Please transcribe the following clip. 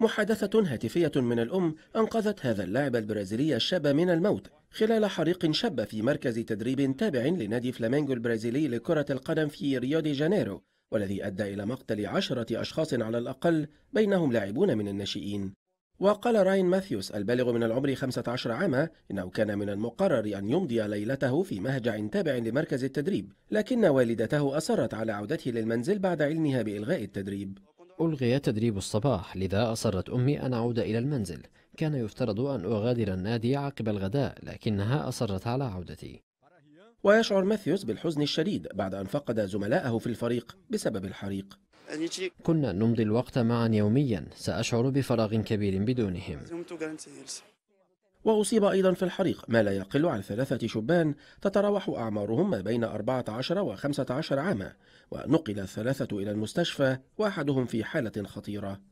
محادثة هاتفية من الأم أنقذت هذا اللاعب البرازيلي الشاب من الموت خلال حريق شب في مركز تدريب تابع لنادي فلامينغو البرازيلي لكرة القدم في ريو دي جانيرو والذي أدى إلى مقتل عشرة أشخاص على الأقل بينهم لاعبون من الناشئين وقال راين ماثيوس البالغ من العمر 15 عاما إنه كان من المقرر أن يمضي ليلته في مهجع تابع لمركز التدريب لكن والدته أصرت على عودته للمنزل بعد علمها بإلغاء التدريب ألغي تدريب الصباح لذا أصرت أمي أن أعود إلى المنزل كان يفترض أن أغادر النادي عقب الغداء لكنها أصرت على عودتي ويشعر ماثيوس بالحزن الشديد بعد أن فقد زملائه في الفريق بسبب الحريق كنا نمضي الوقت معا يوميا سأشعر بفراغ كبير بدونهم وأصيب أيضا في الحريق ما لا يقل عن ثلاثة شبان تتراوح أعمارهم ما بين 14 و 15 عاما ونقل الثلاثة إلى المستشفى وأحدهم في حالة خطيرة